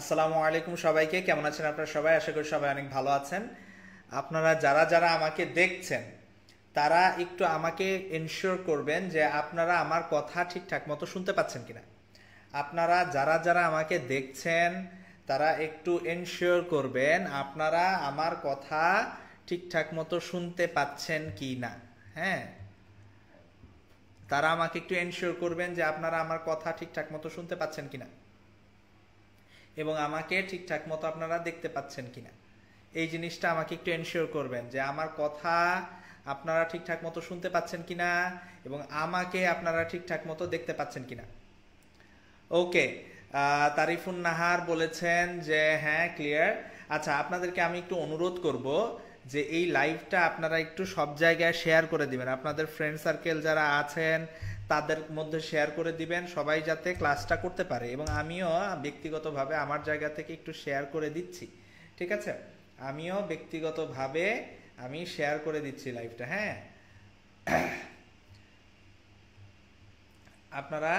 আসসালামু আলাইকুম সবাইকে কেমন আছেন আপনারা সবাই আশা করি সবাই অনেক ভালো আছেন আপনারা যারা যারা আমাকে দেখছেন তারা একটু আমাকে এনশিওর করবেন যে আপনারা আমার কথা ঠিকঠাক মতো শুনতে পাচ্ছেন কিনা আপনারা যারা যারা আমাকে দেখছেন তারা একটু এনশিওর করবেন আপনারা আমার কথা ঠিকঠাক মতো শুনতে পাচ্ছেন কি না হ্যাঁ তারা আমাকে একটু এনশিওর করবেন যে আপনারা আমার কথা ঠিকঠাক মতো শুনতে পাচ্ছেন কি না এবং আমাকে ঠিকঠাক মতো আপনারা দেখতে পাচ্ছেন কিনা এই জিনিসটা আমাকে একটু এনশিওর করবেন যে আমার কথা আপনারা ঠিকঠাক মতো শুনতে পাচ্ছেন কিনা এবং আমাকে আপনারা ঠিকঠাক মতো দেখতে পাচ্ছেন কিনা ওকে তারিফুন নাহার বলেছেন যে হ্যাঁ ক্লিয়ার আচ্ছা আপনাদেরকে আমি একটু অনুরোধ করব যে এই লাইভটা আপনারা একটু সব জায়গায় শেয়ার করে দিবেন আপনাদের ফ্রেন্ড সার্কেল যারা আছেন তাদের মধ্যে শেয়ার করে দিবেন সবাই যাতে ক্লাসটা করতে পারে এবং আমিও ব্যক্তিগতভাবে আমার জায়গা থেকে একটু শেয়ার করে দিচ্ছি ঠিক আছে আমিও ব্যক্তিগতভাবে আমি শেয়ার করে দিচ্ছি লাইভটা হ্যাঁ আপনারা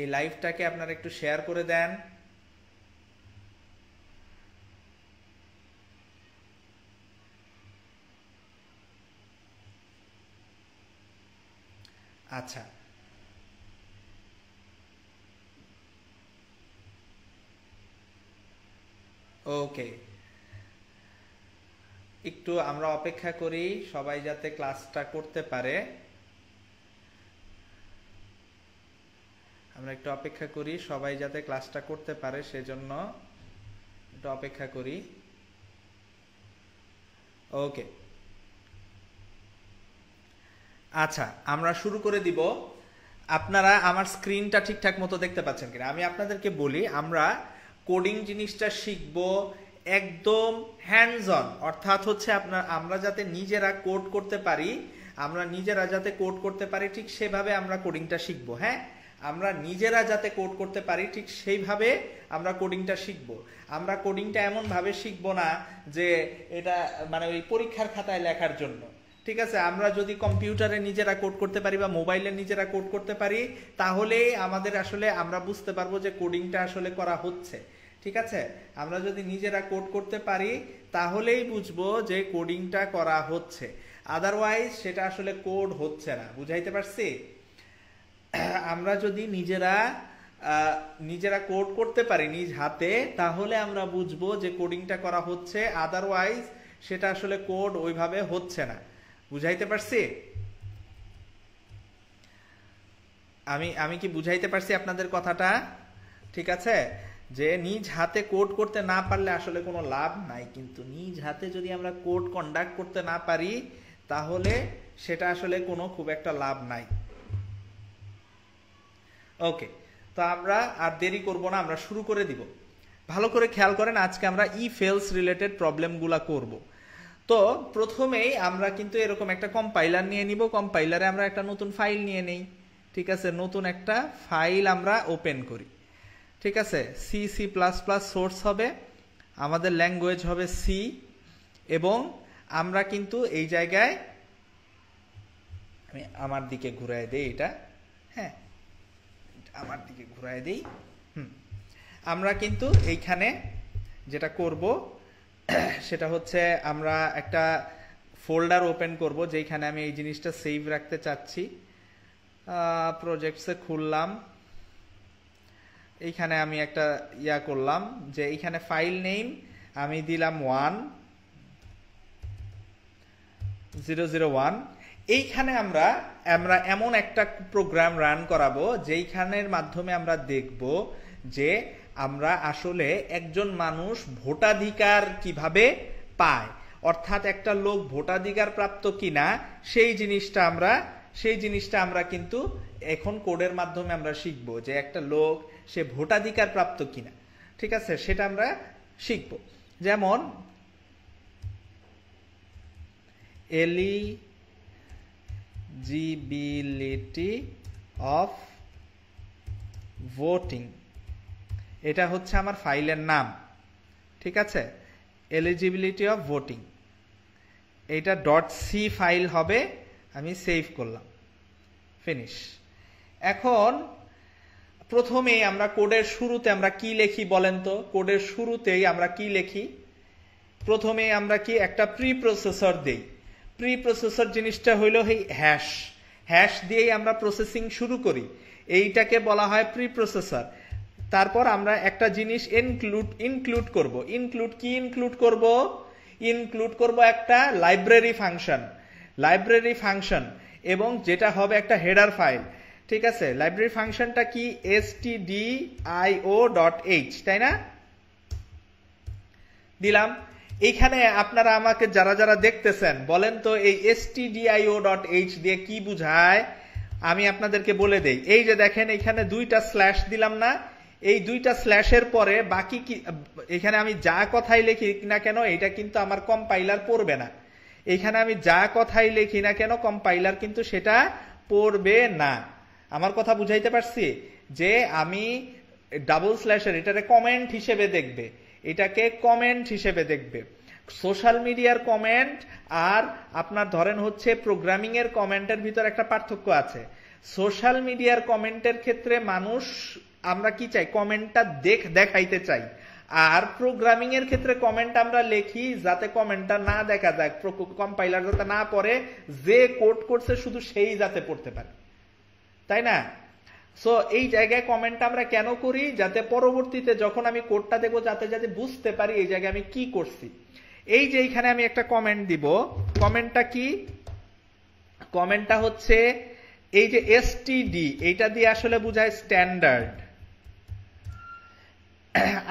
এই লাইভটাকে আপনারা একটু শেয়ার করে দেন আচ্ছা ওকে একটু আমরা অপেক্ষা করি সবাই যাতে ক্লাসটা করতে পারে আমরা একটু অপেক্ষা করি সবাই যাতে ক্লাসটা করতে পারে সেজন্য একটু অপেক্ষা করি ওকে আচ্ছা আমরা শুরু করে দিব আপনারা আমার স্ক্রিনটা ঠিকঠাক মতো দেখতে পাচ্ছেন কিনা আমি আপনাদেরকে বলি আমরা কোডিং জিনিসটা শিখব একদম হ্যান্ডস অন অর্থাৎ হচ্ছে আপনার আমরা যাতে নিজেরা কোড করতে পারি আমরা নিজেরা যাতে কোড করতে পারি ঠিক সেভাবে আমরা কোডিংটা শিখব হ্যাঁ আমরা নিজেরা যাতে কোড করতে পারি ঠিক সেইভাবে আমরা কোডিংটা শিখব আমরা কোডিংটা এমনভাবে শিখব না যে এটা মানে ওই পরীক্ষার খাতায় লেখার জন্য ঠিক আছে আমরা যদি কম্পিউটারে নিজেরা কোড করতে পারি বা মোবাইলে নিজেরা কোড করতে পারি তাহলেই আমাদের আসলে আমরা বুঝতে পারবো যে কোডিংটা আসলে করা হচ্ছে ঠিক আছে আমরা যদি নিজেরা কোড করতে পারি তাহলেই বুঝবো যে কোডিংটা করা হচ্ছে আদারওয়াইজ সেটা আসলে কোড হচ্ছে না বুঝাইতে পারছি আমরা যদি নিজেরা নিজেরা কোড করতে পারি নিজ হাতে তাহলে আমরা বুঝবো যে কোডিংটা করা হচ্ছে আদারওয়াইজ সেটা আসলে কোড ওইভাবে হচ্ছে না বুঝাইতে পারছি আমি আমি কি বুঝাইতে পারছি আপনাদের কথাটা ঠিক আছে যে নিজ হাতে কোর্ট করতে না পারলে আসলে কোনো লাভ নাই কিন্তু নিজ হাতে যদি আমরা কোর্ট কন্ডাক্ট করতে না পারি তাহলে সেটা আসলে কোনো খুব একটা লাভ নাই ওকে তো আমরা আর দেরি করব না আমরা শুরু করে দিব ভালো করে খেয়াল করেন আজকে আমরা ই ফেলস রিলেটেড প্রবলেমগুলো করব তো প্রথমেই আমরা কিন্তু এরকম একটা কম্পাইলার নিয়ে নিব কম্পাইলারে আমরা একটা নতুন ফাইল নিয়ে নেই ঠিক আছে নতুন একটা ফাইল আমরা ওপেন করি ঠিক আছে C C plus plus source হবে আমাদের ল্যাঙ্গুয়েজ হবে সি এবং আমরা কিন্তু এই জায়গায় আমি আমার দিকে ঘুরাই দিই এটা হ্যাঁ আমার দিকে ঘুরাই দিই হুম আমরা কিন্তু এইখানে যেটা করব সেটা হচ্ছে আমরা একটা ফোল্ডার ওপেন করব যেখানে আমি এই জিনিসটা সেভ রাখতে চাচ্ছি প্রজেক্টসে খুললাম এইখানে আমি একটা ইয়া করলাম যে এইখানে ফাইল নেম আমি দিলাম ওয়ান জিরো জিরো ওয়ান এইখানে আমরা আমরা এমন একটা প্রোগ্রাম রান করাবো যেইখানের মাধ্যমে আমরা দেখব যে আমরা আসলে একজন মানুষ ভোটাধিকার কিভাবে পায় অর্থাৎ একটা লোক ভোটাধিকার প্রাপ্ত কিনা সেই জিনিসটা আমরা সেই জিনিসটা আমরা কিন্তু এখন কোডের মাধ্যমে আমরা শিখব যে একটা লোক সে ভোটাধিকার প্রাপ্ত কিনা ঠিক আছে সেটা আমরা শিখব যেমন এলিজিবিলিটি অফ ভোটিং এটা হচ্ছে আমার ফাইলের নাম ঠিক আছে এলিজিবিলিটি অফ ভোটিং এইটা ডট সি ফাইল হবে আমি সেভ করলাম ফিনিশ এখন প্রথমে আমরা কোডের শুরুতে আমরা কি লেখি বলেন তো কোডের শুরুতেই আমরা কি লেখি প্রথমে আমরা কি একটা প্রি প্রসেসর দিই প্রি প্রসেসর জিনিসটা হইল এই হ্যাশ হ্যাশ দিয়েই আমরা প্রসেসিং শুরু করি এইটাকে বলা হয় প্রি প্রসেসর তারপর আমরা একটা জিনিস ইনক্লুড ইনক্লুড করব ইনক্লুড কি ইনক্লুড করব ইনক্লুড করব একটা লাইব্রেরি ফাংশন লাইব্রেরি ফাংশন এবং যেটা হবে একটা হেডার ফাইল ঠিক আছে লাইব্রেরি ফাংশনটা কি S T D I O dot H তাই না দিলাম এইখানে আপনারা আমাকে যারা যারা দেখতেছেন বলেন তো এই S T D I O dot H দিয়ে কি বুঝায় আমি আপনাদেরকে বলে দেই এই যে দেখেন এখানে দুইটা স্ল্যাশ দিলাম না এই দুইটা স্ল্যাশের পরে বাকি কি এখানে আমি যা কথাই লিখি না কেন এটা কিন্তু আমার কম্পাইলার পড়বে না এখানে আমি যা কথাই লিখি না কেন কম্পাইলার কিন্তু সেটা পড়বে না আমার কথা বুঝাইতে পারছি যে আমি ডাবল স্ল্যাশের এটাকে কমেন্ট হিসেবে দেখবে এটাকে কমেন্ট হিসেবে দেখবে সোশ্যাল মিডিয়ার কমেন্ট আর আপনার ধরেন হচ্ছে প্রোগ্রামিং এর কমেন্টের ভিতর একটা পার্থক্য আছে সোশ্যাল মিডিয়ার কমেন্টের ক্ষেত্রে মানুষ আমরা কি চাই কমেন্টটা দেখ দেখাইতে চাই আর প্রোগ্রামিং এর ক্ষেত্রে কমেন্ট আমরা লেখি যাতে কমেন্টটা না দেখা যায় কম্পাইলার যাতে না পড়ে যে কোড করছে শুধু সেই যাতে পড়তে পারে তাই না সো এই জায়গায় কমেন্টটা আমরা কেন করি যাতে পরবর্তীতে যখন আমি কোডটা দেখবো যাতে যাতে বুঝতে পারি এই জায়গায় আমি কি করছি এই যে এইখানে আমি একটা কমেন্ট দিব কমেন্টটা কি কমেন্টটা হচ্ছে এই যে এসটিডি এইটা দিয়ে আসলে বোঝায় স্ট্যান্ডার্ড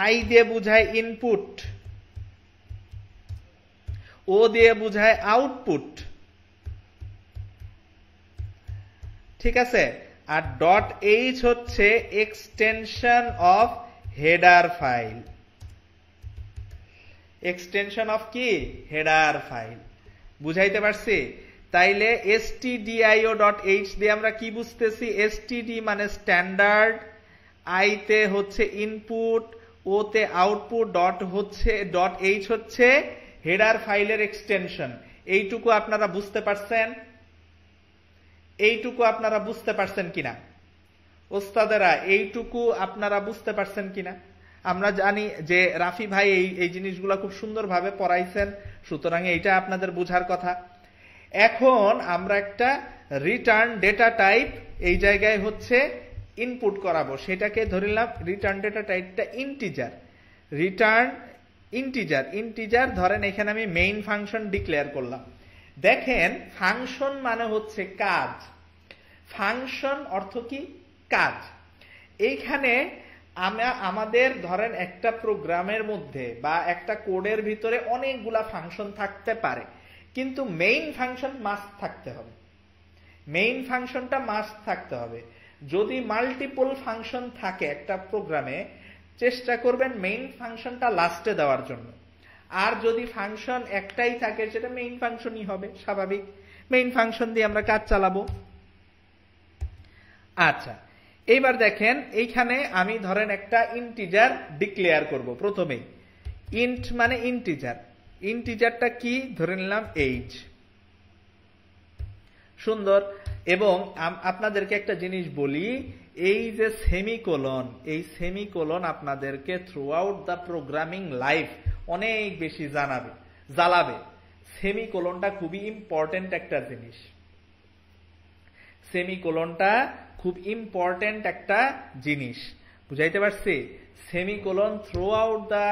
আই দিয়ে বোঝায় ইনপুট ও দিয়ে বোঝায় আউটপুট ঠিক আছে আর ডট এইচ হচ্ছে extension of header file extension of কি হেডার ফাইল বুঝাইতে পারছি তাইলে এসটিডিআইও ডট এইচ দিয়ে আমরা কি বুঝতেছি এসটিডি মানে স্ট্যান্ডার্ড আইতে হচ্ছে ইনপুট ওতে আউটপুট ডট হচ্ছে ডট এইচ হচ্ছে হেডার ফাইলের এক্সটেনশন এইটুকু আপনারা বুঝতে পারছেন এইটুকু আপনারা বুঝতে পারছেন কিনা ওস্তাদেরা এইটুকু আপনারা বুঝতে পারছেন কিনা আমরা জানি যে রাফি ভাই এই এই জিনিসগুলো খুব সুন্দরভাবে পড়াইছেন সুতরাং এইটা আপনাদের বুঝার কথা এখন আমরা একটা রিটার্ন ডেটা টাইপ এই জায়গায় হচ্ছে ইনপুট করাবো সেটাকে ধরিলাম রিটার্ন ডেটা টাইপটা ইন্টিজার রিটার্ন ইন্টিজার ইন্টিজার ধরেন এখানে আমি মেইন ফাংশন ডিক্লেয়ার করলাম দেখেন ফাংশন মানে হচ্ছে কাজ ফাংশন অর্থ কি কাজ এইখানে আমরা আমাদের ধরেন একটা প্রোগ্রামের মধ্যে বা একটা কোডের ভিতরে অনেকগুলা ফাংশন থাকতে পারে কিন্তু মেইন ফাংশন মাস্ট থাকতে হবে মেইন ফাংশনটা মাস্ট থাকতে হবে যদি মাল্টিপল ফাংশন থাকে একটা প্রোগ্রামে চেষ্টা করবেন মেইন ফাংশনটা লাস্টে দেওয়ার জন্য আর যদি ফাংশন একটাই থাকে সেটা মেইন ফাংশনই হবে স্বাভাবিক মেইন ফাংশন দিয়ে আমরা কাজ চালাবো আচ্ছা এইবার দেখেন এইখানে আমি ধরেন একটা ইন্টিজার ডিক্লেয়ার করব প্রথমেই ইন্ট মানে ইন্টিজার ইন্টিজারটা কি ধরে নিলাম এইচ সুন্দর এবং আপনাদেরকে একটা জিনিস বলি এই যে সেমিকোলন এই সেমিকোলন আপনাদেরকে throughout the programming life অনেক বেশি জানাবে জ্বালাবে সেমি কোলনটা খুবই ইম্পর্টেন্ট একটা জিনিস সেমি কোলনটা খুব ইম্পর্টেন্ট একটা জিনিস বুঝাইতে পারছি semicolon throughout the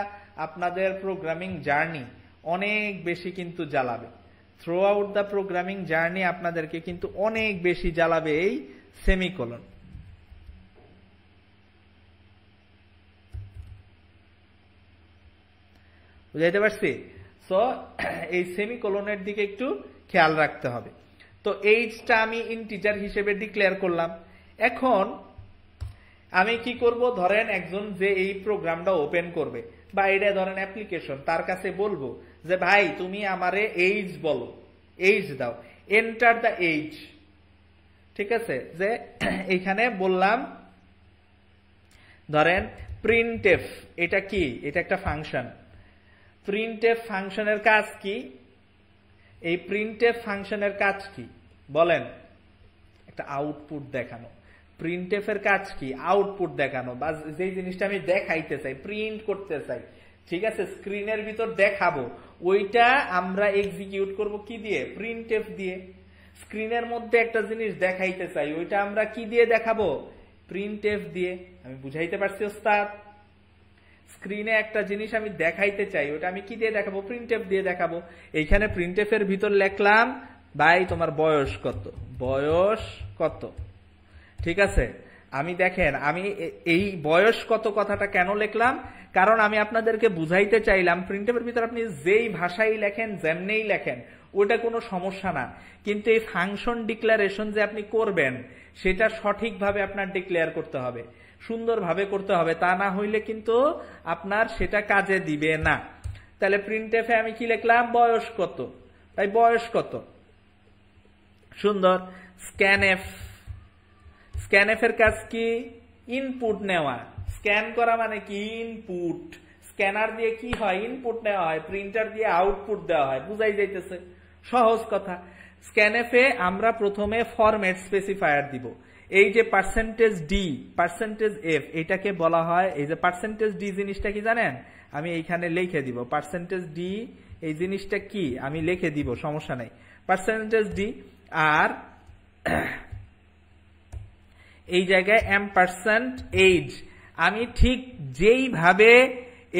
আপনাদের প্রোগ্রামিং জার্নি অনেক বেশি কিন্তু জ্বালাবে throughout the programming journey আপনাদেরকে কিন্তু অনেক বেশি জ্বালাবে এই সেমিকোলন বুঝাইতে পারছি সো এই সেমি কলনের দিকে একটু খেয়াল রাখতে হবে তো এইচটা আমি টিচার হিসেবে ডিক্লেয়ার করলাম এখন আমি কি করব ধরেন একজন যে এই প্রোগ্রামটা ওপেন করবে বা এটা ধরেন অ্যাপ্লিকেশন তার কাছে বলবো যে ভাই তুমি আমারে এইজ বলো এইজ দাও এন্টার দ্য এইজ ঠিক আছে যে এখানে বললাম ধরেন প্রিন্টেফ এটা কি এটা একটা ফাংশন প্রিন্টেফ ফাংশনের কাজ কি এই প্রিন্টেফ ফাংশনের কাজ কি বলেন একটা আউটপুট দেখানো এর কাজ কি আউটপুট দেখানো বা যেই জিনিসটা আমি দেখাইতে চাই প্রিন্ট করতে চাই ঠিক আছে স্ক্রিনের ভিতর দেখাবো ওইটা আমরা এক্সিকিউট করব কি দিয়ে প্রিন্টেফ দিয়ে স্ক্রিনের মধ্যে একটা জিনিস দেখাইতে চাই ওইটা আমরা কি দিয়ে দেখাবো প্রিন্টেফ দিয়ে আমি বুঝাইতে পারছি ওস্তাদ স্ক্রিনে একটা জিনিস আমি দেখাইতে চাই ওটা আমি কি দিয়ে দেখাবো প্রিন্ট দিয়ে দেখাবো এইখানে প্রিন্ট এর ভিতর লেখলাম ভাই তোমার বয়স কত বয়স কত ঠিক আছে আমি দেখেন আমি এই বয়স কত কথাটা কেন লেখলাম কারণ আমি আপনাদেরকে বুঝাইতে চাইলাম প্রিন্ট এর ভিতর আপনি যেই ভাষাই লেখেন যেমনেই লেখেন ওটা কোনো সমস্যা না কিন্তু এই ফাংশন ডিক্লারেশন যে আপনি করবেন সেটা সঠিকভাবে আপনার ডিক্লেয়ার করতে হবে সুন্দরভাবে করতে হবে তা না হইলে কিন্তু আপনার সেটা কাজে দিবে না তাহলে প্রিন্ট এফে আমি কি লিখলাম বয়স কত তাই বয়স কত সুন্দর স্ক্যান এফ স্ক্যান এফের কাজ কি ইনপুট নেওয়া স্ক্যান করা মানে কি ইনপুট স্ক্যানার দিয়ে কি হয় ইনপুট নেওয়া হয় প্রিন্টার দিয়ে আউটপুট দেওয়া হয় বুঝাই যাইতেছে সহজ কথা স্ক্যানেফে আমরা প্রথমে ফরম্যাট স্পেসিফায়ার দিব এই যে পার্সেন্টেজ ডি পার্সেন্টেজ এফ এটাকে বলা হয় এই যে পার্সেন্টেজ ডি জিনিসটা কি জানেন আমি এইখানে লিখে দিব পার্সেন্টেজ ডি এই জিনিসটা কি আমি লিখে দিব সমস্যা নাই পার্সেন্টেজ ডি আর এই জায়গায় এম পার্সেন্ট এইজ আমি ঠিক যেইভাবে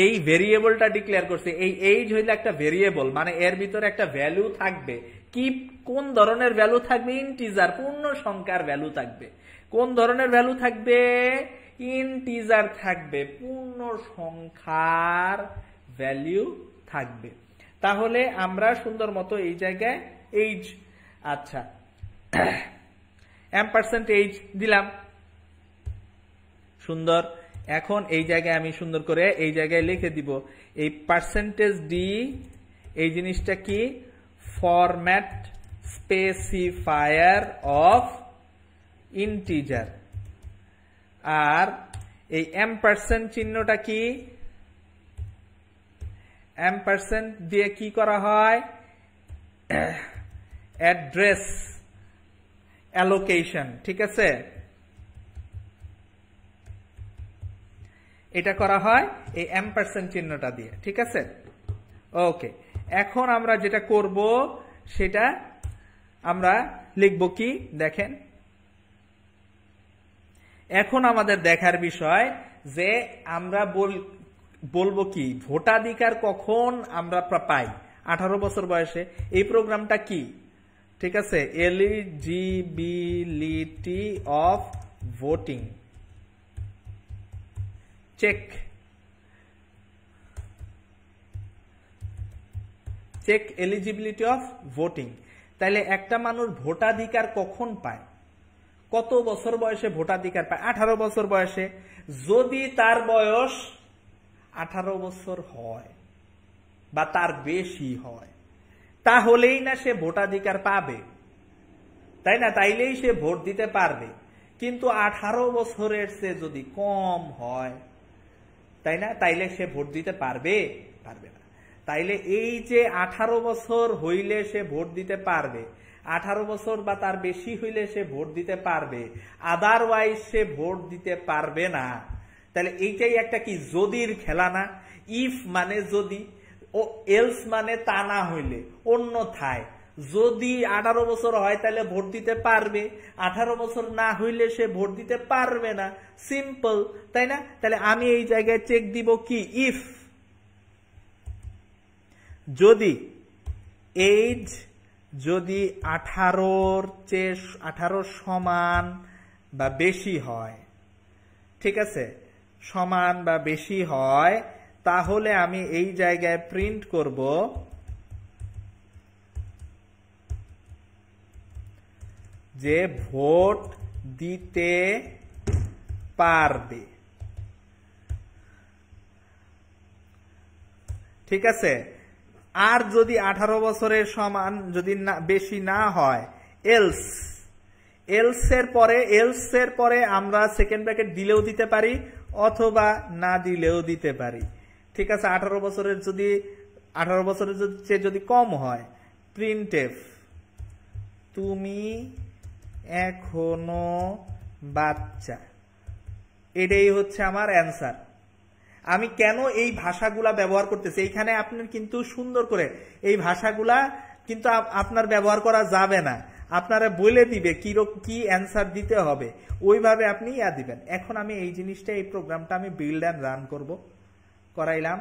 এই ভেরিয়েবলটা ডিক্লেয়ার করছি এই এইজ হইলে একটা ভেরিয়েবল মানে এর ভিতরে একটা ভ্যালু থাকবে কি কোন ধরনের ভ্যালু থাকবে ইন্টিজার পূর্ণ সংখ্যার ভ্যালু থাকবে কোন ধরনের ভ্যালু থাকবে ইন্টিজার থাকবে পূর্ণ সংখ্যার ভ্যালু থাকবে তাহলে আমরা সুন্দর মতো এই জায়গায় এইচ আচ্ছা এম পার্সেন্ট এইচ দিলাম সুন্দর এখন এই জায়গায় আমি সুন্দর করে এই জায়গায় লিখে দিব এই পার্সেন্টেজ ডি এই জিনিসটা কি format specifier of integer আর এই পার্সেন্ট চিহ্নটা কি পার্সেন্ট দিয়ে কি করা হয় অ্যাড্রেস অ্যালোকেশন ঠিক আছে এটা করা হয় এই পার্সেন্ট চিহ্নটা দিয়ে ঠিক আছে ওকে এখন আমরা যেটা করব সেটা আমরা লিখব কি দেখেন এখন আমাদের দেখার বিষয় যে আমরা বলবো কি ভোটাধিকার কখন আমরা পাই আঠারো বছর বয়সে এই প্রোগ্রামটা কি ঠিক আছে eligibility of voting check check eligibility of voting তাইলে একটা মানুষ ভোটাধিকার কখন পায় কত বছর বয়সে ভোটাধিকার পায় আঠারো বছর বয়সে যদি তার বয়স আঠারো বছর হয় বা তার বেশি হয় তাহলেই না সে ভোটাধিকার পাবে তাই না তাইলেই সে ভোট দিতে পারবে কিন্তু আঠারো বছরের সে যদি কম হয় তাই না তাইলে সে ভোট দিতে পারবে পারবে না তাইলে এই যে আঠারো বছর হইলে সে ভোট দিতে পারবে আঠারো বছর বা তার বেশি হইলে সে ভোট দিতে পারবে আদারওয়াইজ সে ভোট দিতে পারবে না তাহলে এইটাই একটা কি যদির খেলা না ইফ মানে যদি ও এলস মানে তা না হইলে অন্যথায় যদি আঠারো বছর হয় তাহলে ভোট দিতে পারবে আঠারো বছর না হইলে সে ভোট দিতে পারবে না সিম্পল তাই না তাহলে আমি এই জায়গায় চেক দিব কি ইফ যদি এইজ যদি আঠারোর চেয়ে আঠারো সমান বা বেশি হয় ঠিক আছে সমান বা বেশি হয় তাহলে আমি এই জায়গায় প্রিন্ট করব যে ভোট দিতে পারবে ঠিক আছে আর যদি আঠারো বছরের সমান যদি না বেশি না হয় এলস এলসের পরে এলসের পরে আমরা সেকেন্ড ব্র্যাকেট দিলেও দিতে পারি অথবা না দিলেও দিতে পারি ঠিক আছে আঠারো বছরের যদি আঠারো বছরের চেয়ে যদি কম হয় প্রিন্টেফ তুমি এখনো বাচ্চা এটাই হচ্ছে আমার অ্যান্সার আমি কেন এই ভাষাগুলা ব্যবহার করতেছি এইখানে আপনার কিন্তু সুন্দর করে এই ভাষাগুলা কিন্তু আপনার ব্যবহার করা যাবে না আপনারা বলে দিবে কি কি অ্যান্সার দিতে হবে ওইভাবে আপনি ইয়া দিবেন এখন আমি এই জিনিসটা এই প্রোগ্রামটা আমি বিল্ড অ্যান্ড রান করব করাইলাম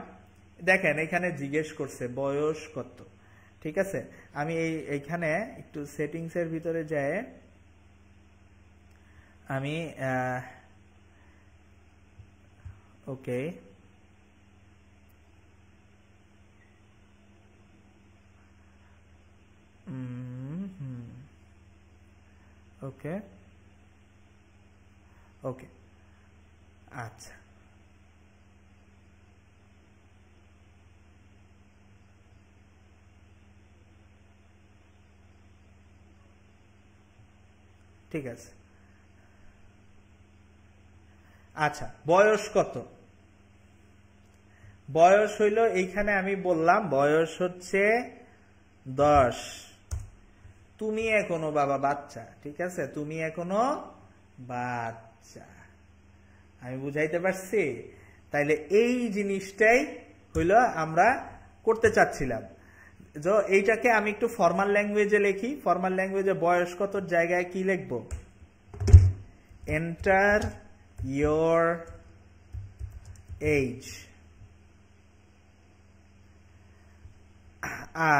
দেখেন এখানে জিজ্ঞেস করছে বয়স কত ঠিক আছে আমি এই এইখানে একটু সেটিংসের ভিতরে যায় আমি ওকে ওকে ওকে আচ্ছা ঠিক আছে আচ্ছা বয়স কত বয়স হইল এইখানে আমি বললাম বয়স হচ্ছে দশ তুমি এখনো বাবা বাচ্চা ঠিক আছে তুমি এখনো বাচ্চা আমি বুঝাইতে পারছি তাইলে এই জিনিসটাই হইল আমরা করতে চাচ্ছিলাম যো এইটাকে আমি একটু ফর্মাল ল্যাঙ্গুয়েজে লিখি ফর্মাল ল্যাঙ্গুয়েজে বয়স কত জায়গায় কি লিখব এন্টার ইয়োর এইজ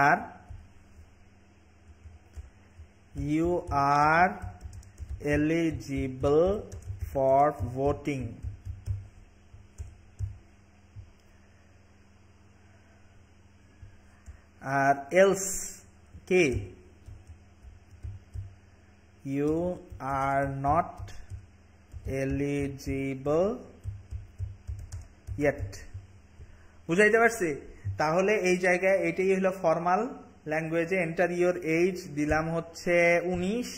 আর you are eligible for voting. or else k you are not eligible yet বুঝাইতে পারছি তাহলে এই জায়গায় এটাই হলো ফর্মাল ল্যাঙ্গুয়েজে এন্টার ইয়োর এইজ দিলাম হচ্ছে উনিশ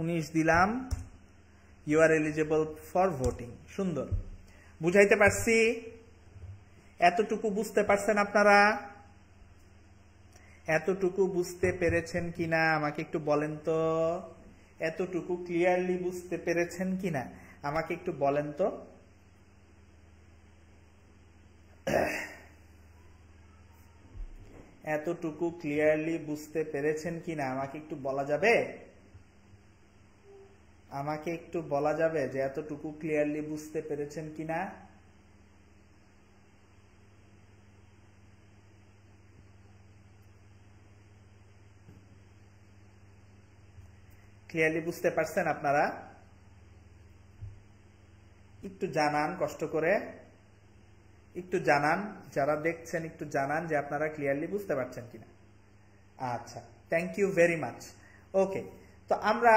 উনিশ দিলাম you are eligible for voting সুন্দর বুঝাইতে পারছি এতটুকু বুঝতে পারছেন আপনারা এতটুকু বুঝতে পেরেছেন কিনা আমাকে একটু বলেন তো এতটুকু ক্লিয়ারলি বুঝতে পেরেছেন কিনা আমাকে একটু বলেন তো এতটুকু ক্লিয়ারলি বুঝতে পেরেছেন কি না আমাকে একটু বলা যাবে আমাকে একটু বলা যাবে যে এতটুকু ক্লিয়ারলি বুঝতে পেরেছেন কি না ক্লিয়ারলি বুঝতে পারছেন আপনারা একটু জানান কষ্ট করে একটু জানান যারা দেখছেন একটু জানান যে আপনারা ক্লিয়ারলি বুঝতে পারছেন কিনা আচ্ছা thank you very much okay তো আমরা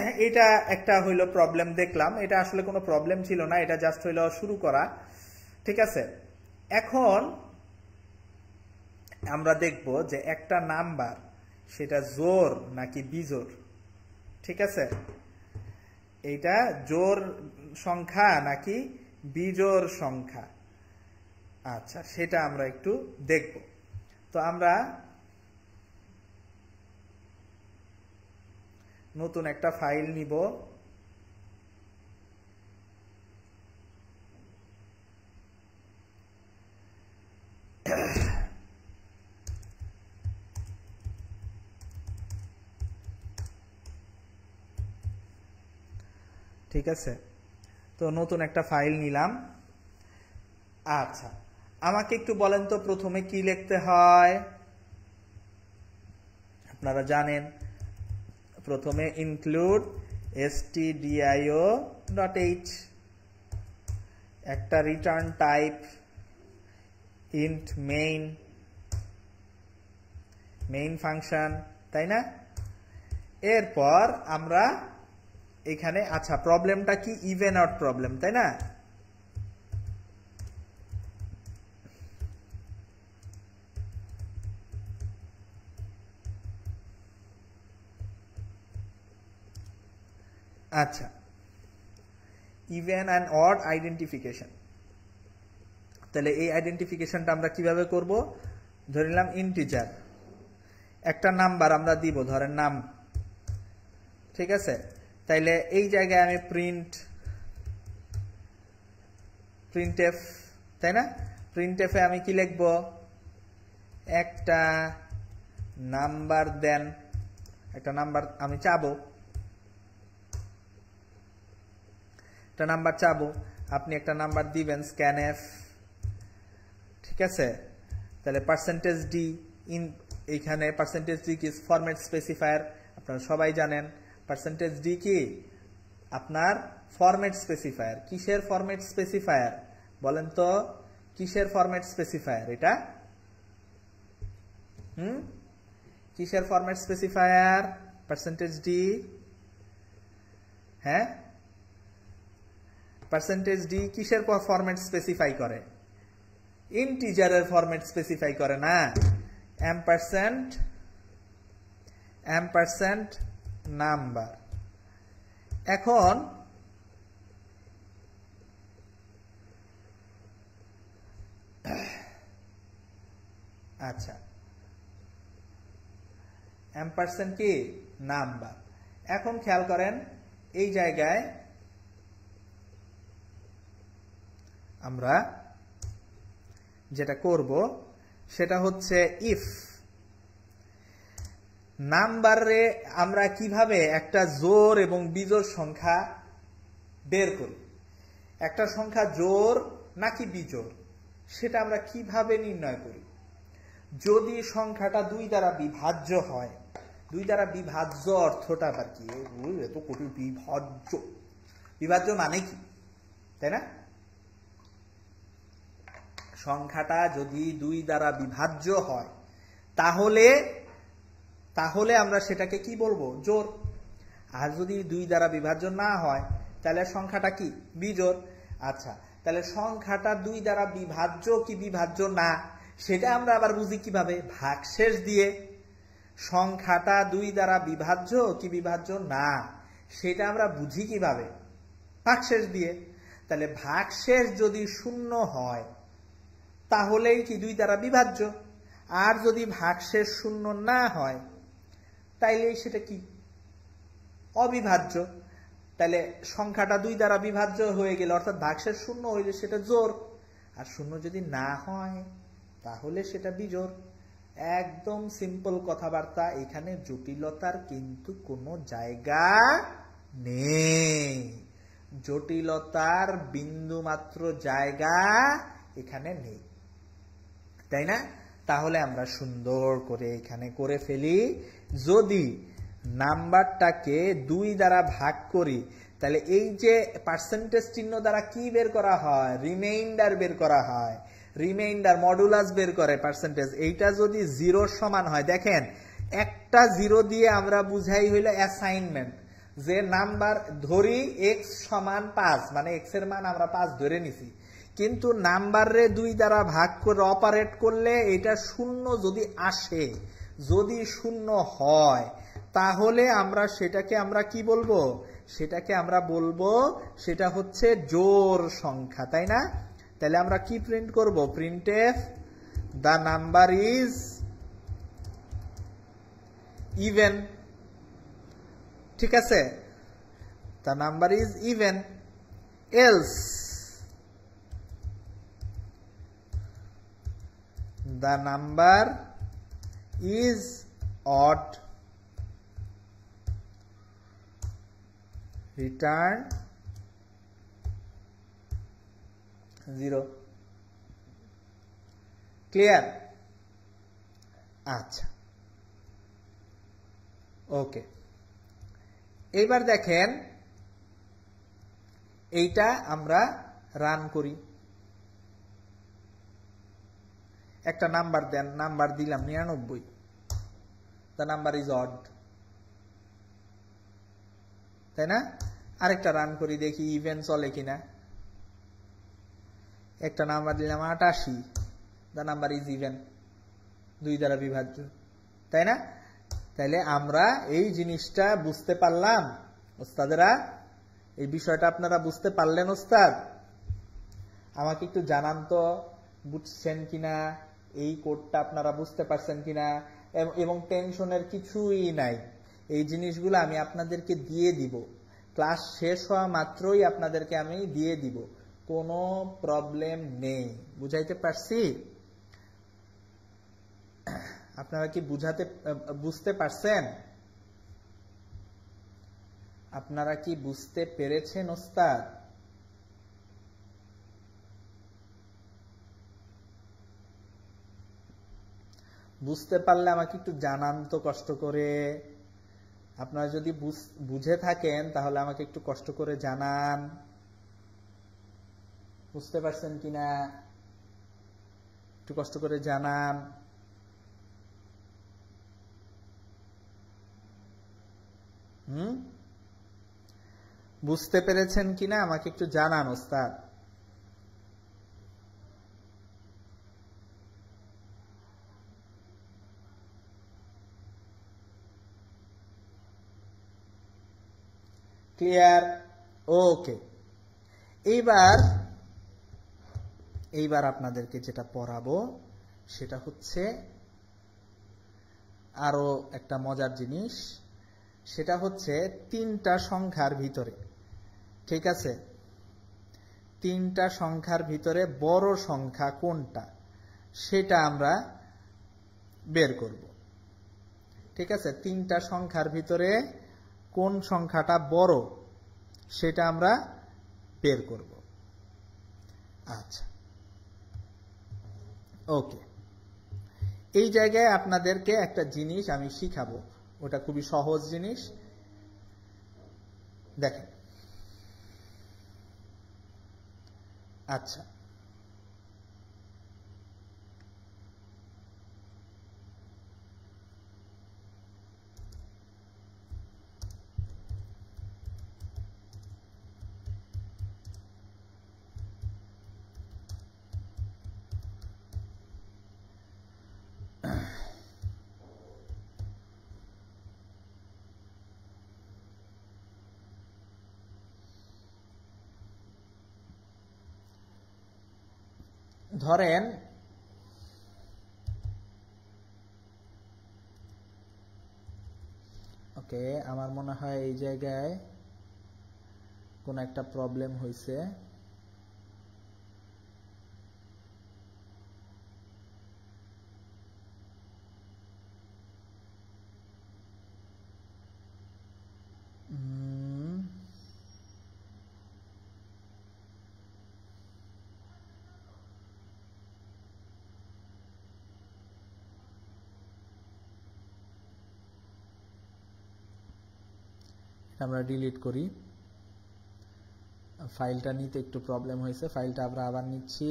এটা একটা হইলো প্রবলেম দেখলাম এটা আসলে কোনো প্রবলেম ছিল না এটা জাস্ট হইলো শুরু করা ঠিক আছে এখন আমরা দেখব যে একটা নাম্বার সেটা জোর নাকি বিজোর ঠিক আছে এইটা জোর সংখ্যা নাকি বিজোর সংখ্যা আচ্ছা সেটা আমরা একটু দেখব তো আমরা নতুন একটা ফাইল নিব ঠিক আছে তো নতুন একটা ফাইল নিলাম আচ্ছা আমাকে একটু বলেন তো প্রথমে কি লিখতে হয় আপনারা জানেন প্রথমে ইনক্লুড stdio ডট এইচ একটা return type int main main function তাই না এরপর আমরা এখানে আচ্ছা প্রবলেমটা কি ইভেন আউট প্রবলেম তাই না আচ্ছা ইভেন অ্যান্ড অড আইডেন্টিফিকেশন তাহলে এই আইডেন্টিফিকেশনটা আমরা কিভাবে করব ধরে নিলাম ইন্টিজার একটা নাম্বার আমরা দিব ধরেন নাম ঠিক আছে তাইলে এই জায়গায় আমি প্রিন্ট প্রিন্ট এফ তাই না প্রিন্ট এফে আমি কি লিখব একটা নাম্বার দেন একটা নাম্বার আমি চাবো একটা নাম্বার চাবো আপনি একটা নাম্বার দিবেন স্ক্যান এফ ঠিক আছে তাহলে পার্সেন্টেজ ডি ইন এইখানে পার্সেন্টেজ ডি কি ফরম্যাট স্পেসিফায়ার আপনারা সবাই জানেন পার্সেন্টেজ ডি কি আপনার ফরম্যাট স্পেসিফায়ার কিসের ফরম্যাট স্পেসিফায়ার বলেন তো কিসের ফরম্যাট স্পেসিফায়ার এটা হুম কিসের ফরম্যাট স্পেসিফায়ার পার্সেন্টেজ ডি হ্যাঁ পার্সেন্টেজ ডি কিসের ফরম্যাট স্পেসিফাই করে ইন্টিজারের ফরম্যাট স্পেসিফাই করে না M percent M percent number এখন আচ্ছা অ্যাম্পারসেন্ট কি নাম্বার এখন খেয়াল করেন এই জায়গায় আমরা যেটা করব সেটা হচ্ছে ইফ নাম্বারে আমরা কিভাবে একটা জোর এবং বিজোর সংখ্যা বের করি একটা সংখ্যা জোর নাকি বিজোর সেটা আমরা কিভাবে নির্ণয় করি যদি সংখ্যাটা দুই দ্বারা বিভাজ্য হয় দুই দ্বারা বিভাজ্য অর্থটা আবার কি এত কঠিন বিভাজ্য বিভাজ্য মানে কি তাই না সংখ্যাটা যদি দুই দ্বারা বিভাজ্য হয় তাহলে তাহলে আমরা সেটাকে কি বলবো জোর আর যদি দুই দ্বারা বিভাজ্য না হয় তাহলে সংখ্যাটা কি বিজোর আচ্ছা তাহলে সংখ্যাটা দুই দ্বারা বিভাজ্য কি বিভাজ্য না সেটা আমরা আবার বুঝি কিভাবে ভাগশেষ দিয়ে সংখ্যাটা দুই দ্বারা বিভাজ্য কি বিভাজ্য না সেটা আমরা বুঝি কিভাবে ভাগশেষ দিয়ে তাহলে ভাগশেষ যদি শূন্য হয় তাহলেই কি দুই দ্বারা বিভাজ্য আর যদি ভাগশেষ শূন্য না হয় তাইলে সেটা কি অবিভাজ্য তাহলে সংখ্যাটা দুই দ্বারা বিভাজ্য হয়ে গেলে অর্থাৎ ভাগসের শূন্য হইলে সেটা জোর আর শূন্য যদি না হয় তাহলে সেটা বিজোর একদম সিম্পল কথাবার্তা এখানে জটিলতার কিন্তু কোনো জায়গা নেই জটিলতার বিন্দু মাত্র জায়গা এখানে নেই তাই না তাহলে আমরা সুন্দর করে এখানে করে ফেলি যদি নাম্বারটাকে দুই দ্বারা ভাগ করি তাহলে এই যে পার্সেন্টেজ চিহ্ন দ্বারা কি বের করা হয় রিমাইন্ডার বের করা হয় রিমাইন্ডার মডুলাস বের করে পার্সেন্টেজ এইটা যদি জিরোর সমান হয় দেখেন একটা জিরো দিয়ে আমরা বুঝাই হইল অ্যাসাইনমেন্ট যে নাম্বার ধরি এক্স সমান পাঁচ মানে এক্স এর মান আমরা পাঁচ ধরে নিছি কিন্তু নাম্বারে দুই দ্বারা ভাগ করে অপারেট করলে এটা শূন্য যদি আসে যদি শূন্য হয় তাহলে আমরা সেটাকে আমরা কি বলবো সেটাকে আমরা বলবো সেটা হচ্ছে জোর সংখ্যা তাই না তাহলে আমরা কি প্রিন্ট করব print F the number is even ঠিক আছে the number is even else the number is odd return 0 clear আচ্ছা ওকে এবার দেখেন এইটা আমরা রান করি একটা নাম্বার দেন নাম্বার দিলাম নিরানব্বই দ্য নাম্বার ইজ অড তাই না আরেকটা রান করি দেখি ইভেন চলে কিনা একটা নাম্বার দিলাম আটাশি দ্য নাম্বার ইজ ইভেন দুই দ্বারা বিভাজ্য তাই না তাইলে আমরা এই জিনিসটা বুঝতে পারলাম ওস্তাদেরা এই বিষয়টা আপনারা বুঝতে পারলেন ওস্তাদ আমাকে একটু জানান তো বুঝছেন কিনা এই কোডটা আপনারা বুঝতে পারছেন কিনা এবং টেনশনের কিছুই নাই এই জিনিসগুলো আমি আপনাদেরকে দিয়ে দিব ক্লাস শেষ হওয়া মাত্রই আপনাদেরকে আমি দিয়ে দিব কোনো প্রবলেম নেই বুঝাইতে পারছি আপনারা কি বুঝাতে বুঝতে পারছেন আপনারা কি বুঝতে পেরেছেন ওস্তাদ বুঝতে পারলে আমাকে একটু জানান তো কষ্ট করে আপনারা যদি বুঝে থাকেন তাহলে আমাকে একটু কষ্ট করে জানান বুঝতে পারছেন কিনা একটু কষ্ট করে জানান হুম বুঝতে পেরেছেন কিনা আমাকে একটু জানান ওস্তাদ ক্লিয়ার ওকে এইবার এইবার আপনাদেরকে যেটা পড়াবো সেটা হচ্ছে আরও একটা মজার জিনিস সেটা হচ্ছে তিনটা সংখ্যার ভিতরে ঠিক আছে তিনটা সংখ্যার ভিতরে বড় সংখ্যা কোনটা সেটা আমরা বের করব ঠিক আছে তিনটা সংখ্যার ভিতরে কোন সংখ্যাটা বড় সেটা আমরা বের করব আচ্ছা ওকে এই জায়গায় আপনাদেরকে একটা জিনিস আমি শিখাবো ওটা খুবই সহজ জিনিস দেখেন আচ্ছা ধরেন ওকে আমার মনে হয় এই জায়গায় কোনো একটা প্রবলেম হয়েছে আমরা ডিলিট করি ফাইলটা নিতে একটু প্রবলেম হয়েছে ফাইলটা আমরা আবার নিচ্ছি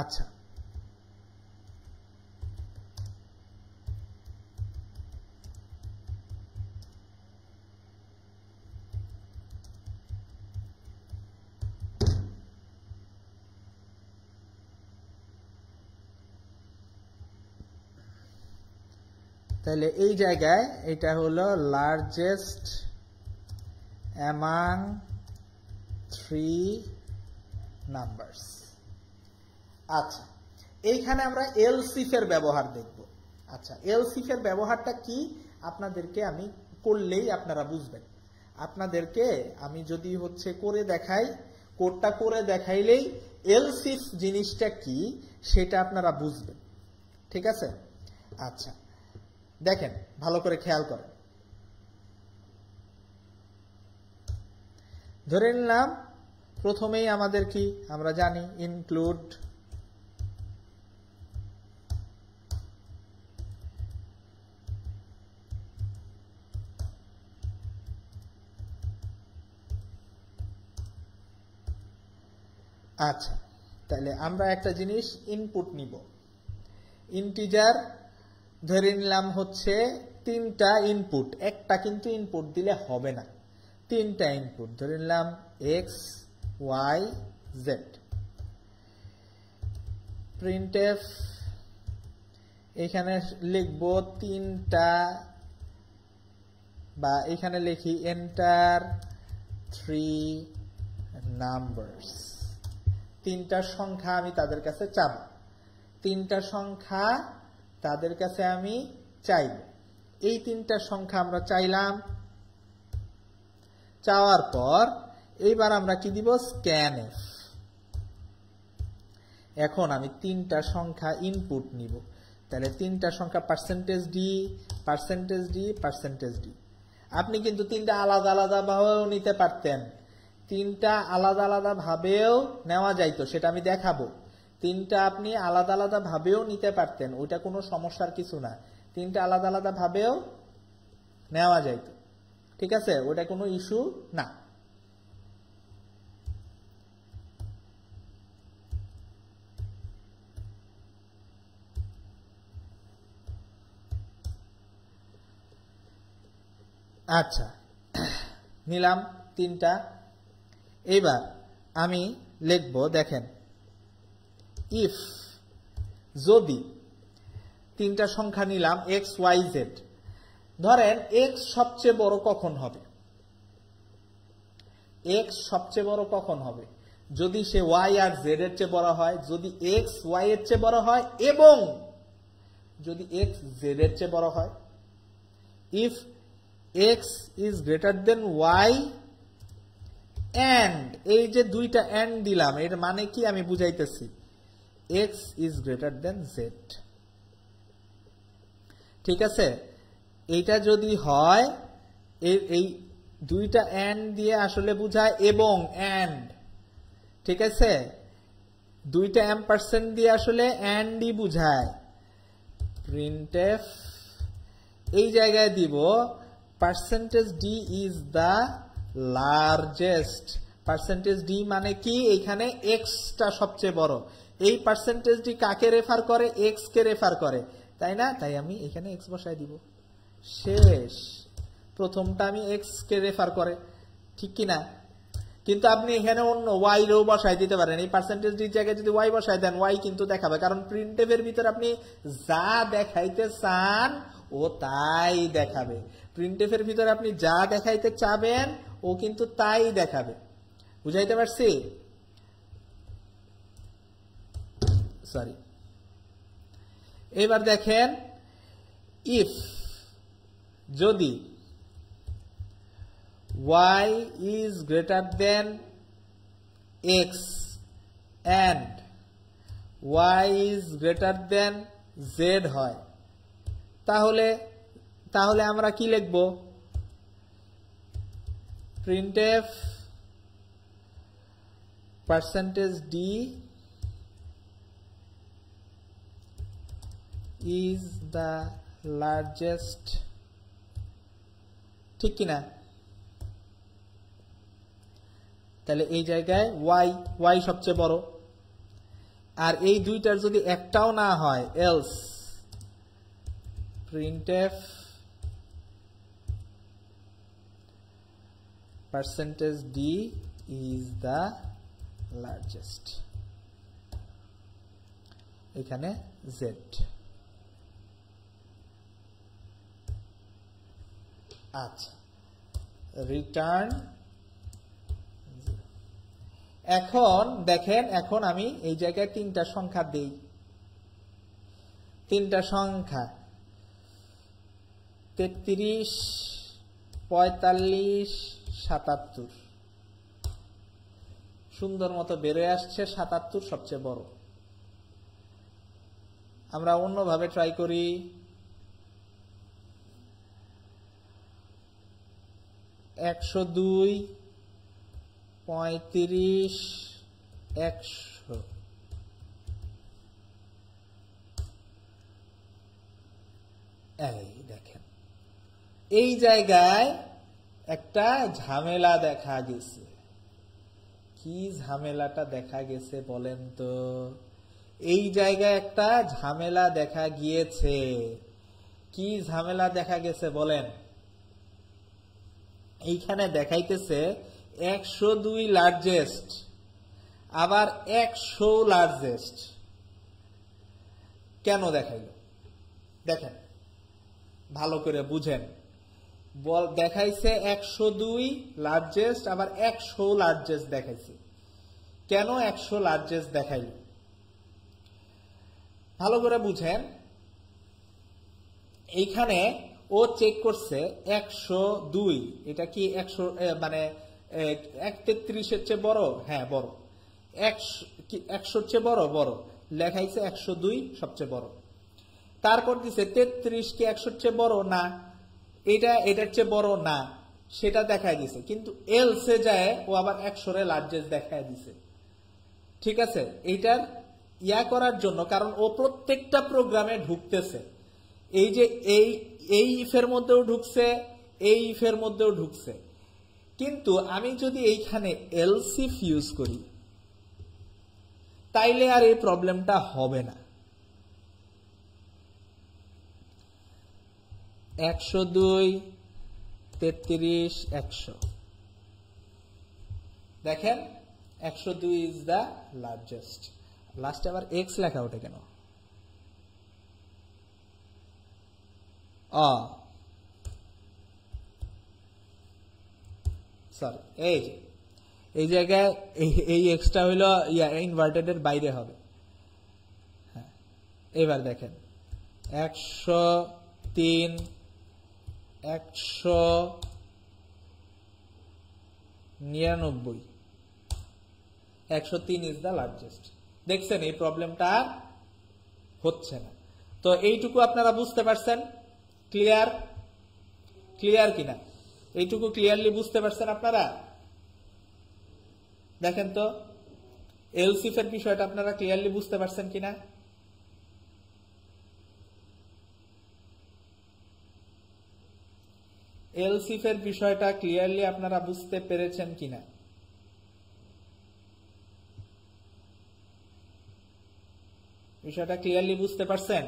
আচ্ছা তাহলে এই জায়গায় এটা হলো লার্জেস্ট অ্যামাং থ্রি নাম্বারস আচ্ছা এইখানে আমরা এলসিফের ব্যবহার দেখব আচ্ছা এলসিফের ব্যবহারটা কি আপনাদেরকে আমি করলেই আপনারা বুঝবেন আপনাদেরকে আমি যদি হচ্ছে করে দেখাই কোডটা করে দেখাইলেই এলসিফ জিনিসটা কি সেটা আপনারা বুঝবেন ঠিক আছে আচ্ছা দেখেন ভালো করে খেয়াল করেন ধরে নিলাম প্রথমেই আমাদের কি আমরা জানি ইনক্লুড আচ্ছা তাহলে আমরা একটা জিনিস ইনপুট নিব ইন্টিজার ধরে নিলাম হচ্ছে তিনটা ইনপুট একটা কিন্তু ইনপুট দিলে হবে না তিনটা ইনপুট ধরে নিলাম এক্স ওয়াই জেড প্রিন্ট এখানে লিখব তিনটা বা এখানে লিখি এন্টার থ্রি নাম্বারস তিনটা সংখ্যা আমি তাদের কাছে চাব তিনটা সংখ্যা তাদের কাছে আমি চাইব এই তিনটা সংখ্যা আমরা চাইলাম চাওয়ার পর এইবার আমরা কি দিব স্ক্যান এখন আমি তিনটা সংখ্যা ইনপুট নিব তাহলে তিনটা সংখ্যা percentage D percentage D percentage D আপনি কিন্তু তিনটা আলাদা আলাদা ভাবেও নিতে পারতেন তিনটা আলাদা আলাদা ভাবেও নেওয়া যাইতো সেটা আমি দেখাবো তিনটা আপনি আলাদা আলাদা ভাবেও নিতে পারতেন ওইটা কোনো সমস্যার কিছু না তিনটা আলাদা আলাদা ভাবেও নেওয়া যাইত ঠিক আছে ওটা কোনো ইস্যু না আচ্ছা নিলাম তিনটা এবার আমি লিখব দেখেন ইফ যদি তিনটা সংখ্যা নিলাম এক্স ওয়াই জেড ধরেন এক্স সবচেয়ে বড় কখন হবে এক্স সবচেয়ে বড় কখন হবে যদি সে ওয়াই আর জেড এর চেয়ে বড় হয় যদি এক্স ওয়াই এর চেয়ে বড় হয় এবং যদি এক্স জেড এর চেয়ে বড় হয় if X is greater than Y and এই যে দুইটা অ্যান্ড দিলাম এর মানে কি আমি বুঝাইতেছি X is greater than Z ঠিক আছে এইটা যদি হয় এই দুইটা অ্যান্ড দিয়ে আসলে বোঝায় এবং অ্যান্ড ঠিক আছে দুইটা এম পার্সেন্ট দিয়ে আসলে অ্যান্ডই বুঝায় প্রিন্টেফ এই জায়গায় দিব percentage D is the largest percentage D মানে কি এখানে এক্সটা সবচেয়ে বড় এই পার্সেন্টেজটি কাকে রেফার করে এক্স কে রেফার করে তাই না তাই আমি এখানে এক্স বসাই দিব শেষ প্রথমটা আমি এক্স কে রেফার করে ঠিক কি না কিন্তু আপনি এখানে অন্য ওয়াই রেও বসাই দিতে পারেন এই পার্সেন্টেজটির জায়গায় যদি ওয়াই বসায় দেন ওয়াই কিন্তু দেখাবে কারণ প্রিন্টেভের ভিতরে আপনি যা দেখাইতে চান ও তাই দেখাবে প্রিন্টেফের ভিতরে আপনি যা দেখাইতে চাবেন ও কিন্তু তাই দেখাবে বুঝাইতে পারছি সরি এবার দেখেন ইফ যদি Y is greater than X and Y is greater than Z হয় তাহলে তাহলে আমরা কি লিখব printf percentage D is the largest ঠিক কিনা তাহলে এই জায়গায় ওয়াই ওয়াই সবচেয়ে বড় আর এই দুইটার যদি একটাও না হয় else if percentage D is the largest এখানে জেড আচ্ছা রিটার্ন এখন দেখেন এখন আমি এই জায়গায় তিনটা সংখ্যা দিই তিনটা সংখ্যা তেত্রিশ পঁয়তাল্লিশ সাতাত্তর সুন্দর মতো বেরোয় আসছে সাতাত্তর সবচেয়ে বড় আমরা অন্যভাবে ট্রাই করি একশো দুই পঁয়ত্রিশ একশো এই দেখেন এই জায়গায় একটা ঝামেলা দেখা গেছে কি ঝামেলাটা দেখা গেছে বলেন তো এই জায়গায় একটা ঝামেলা দেখা গিয়েছে কি ঝামেলা দেখা গেছে বলেন এইখানে দেখাইতেছে একশো দুই লার্জেস্ট আবার একশো লার্জেস্ট কেন দেখাইল দেখেন ভালো করে বুঝেন বল দেখাইছে একশো দুই লার্জেস্ট আবার একশো লার্জেস্ট দেখাইছে কেন একশো লার্জেস্ট দেখাইল ভালো করে বুঝেন এইখানে ও চেক করছে একশো দুই এটা কি একশো মানে এক তেত্রিশের চেয়ে বড় হ্যাঁ বড় একশো চেয়ে বড় বড় লেখাইছে একশো দুই সবচেয়ে বড় তারপর দিছে তেত্রিশ কি একশোর চেয়ে বড় না এটা এটার চেয়ে বড় না সেটা দেখায় দিছে কিন্তু এলসে যায় ও আবার একশোরে লার্জেস্ট দেখায় দিছে ঠিক আছে এইটার ইয়া করার জন্য কারণ ও প্রত্যেকটা প্রোগ্রামে ঢুকতেছে এই যে এই এই ইফের মধ্যেও ঢুকছে এই ইফের মধ্যেও ঢুকছে কিন্তু আমি যদি এইখানে এলসিফ ইউজ করি তাইলে আর এই প্রবলেমটা হবে না একশো দুই তেত্রিশ একশো দেখেন একশো দুই ইজ দ্য লার্জেস্ট লাস্টে আবার এক্স লেখা ওঠে কেন অ সরি এই এই জায়গায় এই এক্সট্রা হইল ইয়া ইনভার্টেডের বাইরে হবে হ্যাঁ এবার দেখেন একশো তিন একশো নিরানব্বই একশো তিন ইজ দ্য লার্জেস্ট দেখছেন এই প্রবলেমটা হচ্ছে না তো এইটুকু আপনারা বুঝতে পারছেন ক্লিয়ার ক্লিয়ার কিনা এইটুকু ক্লিয়ারলি বুঝতে পারছেন আপনারা দেখেন তো এলসিফের বিষয়টা আপনারা ক্লিয়ারলি বুঝতে পারছেন কিনা এলসিফের বিষয়টা ক্লিয়ারলি আপনারা বুঝতে পেরেছেন কিনা বিষয়টা ক্লিয়ারলি বুঝতে পারছেন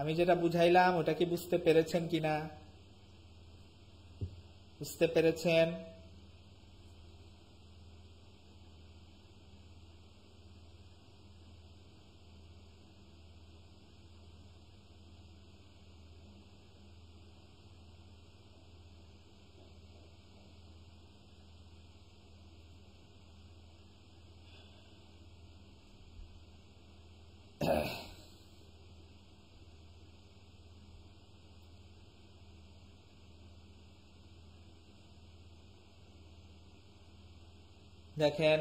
আমি যেটা বুঝাইলাম ওটা কি বুঝতে পেরেছেন কিনা বুঝতে পেরেছেন দেখেন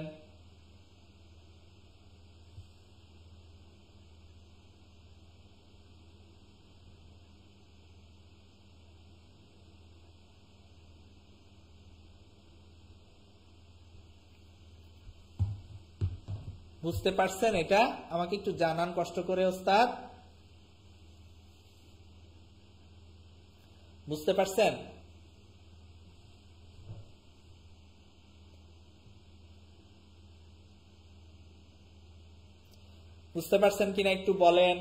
বুঝতে পারছেন এটা আমাকে একটু জানান কষ্ট করে ওস্তাদ বুঝতে পারছেন বুঝতে পারছেন কিনা একটু বলেন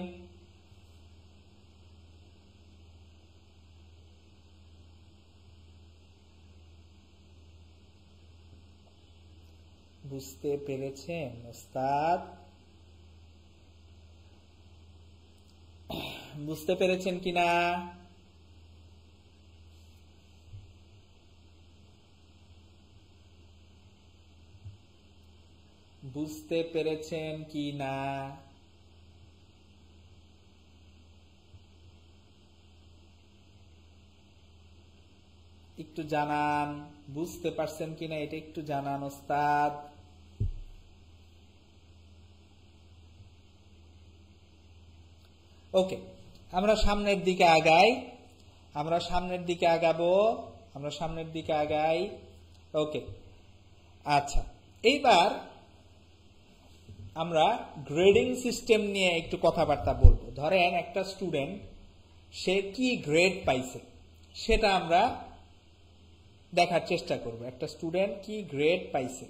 বুঝতে পেরেছেন ওস্তাদ বুঝতে পেরেছেন কিনা বুঝতে পেরেছেন কি না একটু জানান বুঝতে পারছেন কিনা এটা একটু জানান ওস্তাদ ওকে আমরা সামনের দিকে আগাই আমরা সামনের দিকে আগাবো আমরা সামনের দিকে আগাই ওকে আচ্ছা এইবার আমরা গ্রেডিং সিস্টেম নিয়ে একটু কথাবার্তা বলবো ধরেন একটা স্টুডেন্ট সে কি গ্রেড পাইছে সেটা আমরা দেখার চেষ্টা করব একটা স্টুডেন্ট কি গ্রেড পাইছে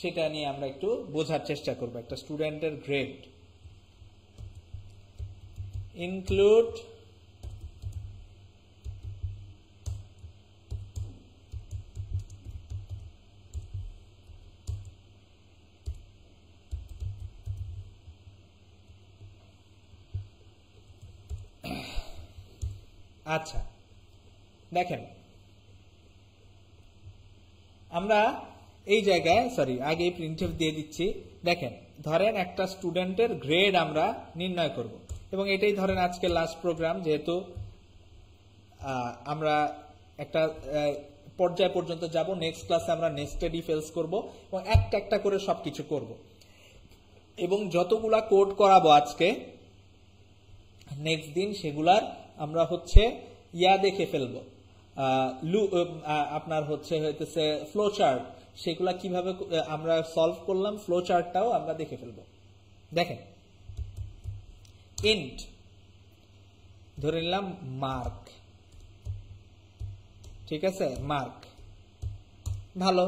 সেটা নিয়ে আমরা একটু বোঝার চেষ্টা করব একটা স্টুডেন্টের গ্রেড ইনক্লুড আচ্ছা দেখেন আমরা এই জায়গায় সরি আগে প্রিন্ট দিয়ে দিচ্ছি দেখেন ধরেন একটা স্টুডেন্টের গ্রেড আমরা নির্ণয় করব এবং এটাই ধরেন আজকে লাস্ট প্রোগ্রাম যেহেতু আমরা একটা পর্যায় পর্যন্ত যাব নেক্সট ক্লাসে আমরা নেক্সটেড ফেলস করব এবং একটা একটা করে সব কিছু করব এবং যতগুলা কোড করাবো আজকে নেক্সট দিন সেগুলার আমরা হচ্ছে ইয়া দেখে ফেলবো লু আপনার হচ্ছে হইতেছে ফ্লো চার্ট সেগুলা কিভাবে আমরা সলভ করলাম ফ্লো চার্টটাও আমরা দেখে ফেলবো দেখেন ইন্ট ধরে নিলাম মার্ক ঠিক আছে মার্ক ভালো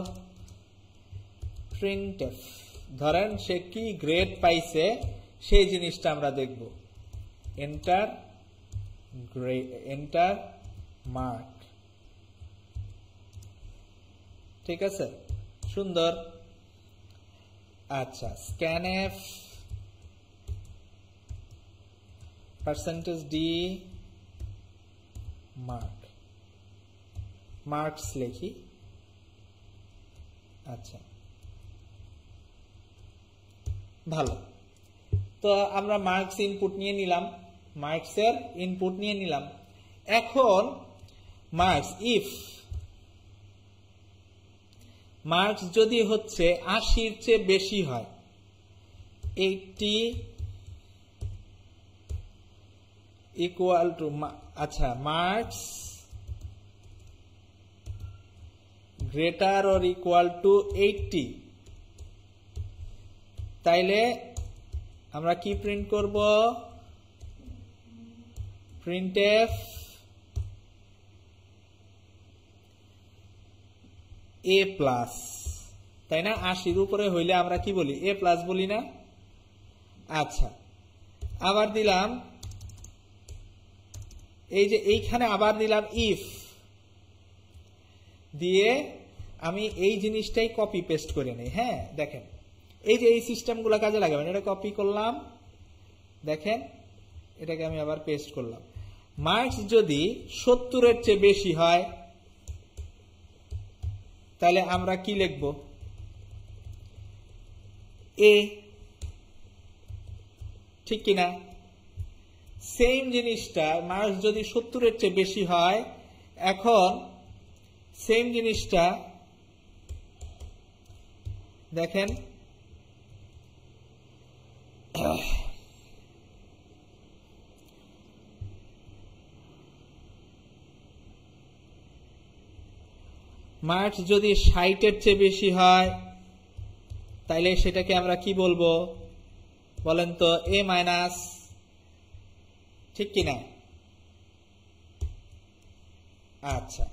প্রিন্ট ধরেন সে কি গ্রেড পাইছে সেই জিনিসটা আমরা দেখব এন্টার grade enter mark ঠিক আছে সুন্দর আচ্ছা scanf percentage D mark marks লিখি আচ্ছা ভালো তো আমরা মার্কস ইনপুট নিয়ে নিলাম মার্কসের ইনপুট নিয়ে নিলাম এখন মার্কস ইফ মার্কস যদি হচ্ছে আশির চেয়ে বেশি হয় এইটি ইকুয়াল টু আচ্ছা marks greater or equal to eighty তাইলে আমরা কি প্রিন্ট করব f এ প্লাস তাই না আশির উপরে হইলে আমরা কি বলি এ প্লাস বলি না আচ্ছা আবার দিলাম এই যে এইখানে আবার দিলাম ইফ দিয়ে আমি এই জিনিসটাই কপি পেস্ট করে নিই হ্যাঁ দেখেন এই যে এই সিস্টেমগুলো কাজে লাগাবেন এটা কপি করলাম দেখেন এটাকে আমি আবার পেস্ট করলাম মার্কস যদি সত্তরের চেয়ে বেশি হয় তাহলে আমরা কি লিখব এ ঠিক কিনা সেম জিনিসটা মার্কস যদি সত্তরের চেয়ে বেশি হয় এখন সেম জিনিসটা দেখেন মার্চ যদি ষাটের চেয়ে বেশি হয় তাইলে সেটাকে আমরা কি বলবো বলেন তো এ মাইনাস ঠিক কিনা আচ্ছা